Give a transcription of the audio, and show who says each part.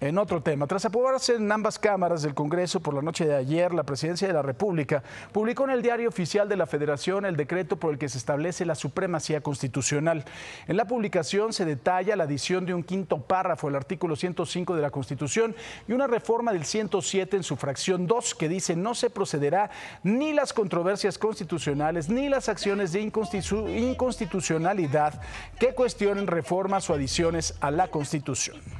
Speaker 1: En otro tema, tras aprobarse en ambas cámaras del Congreso por la noche de ayer, la Presidencia de la República publicó en el Diario Oficial de la Federación el decreto por el que se establece la supremacía constitucional. En la publicación se detalla la adición de un quinto párrafo al artículo 105 de la Constitución y una reforma del 107 en su fracción 2 que dice no se procederá ni las controversias constitucionales ni las acciones de inconstitucionalidad que cuestionen reformas o adiciones a la Constitución.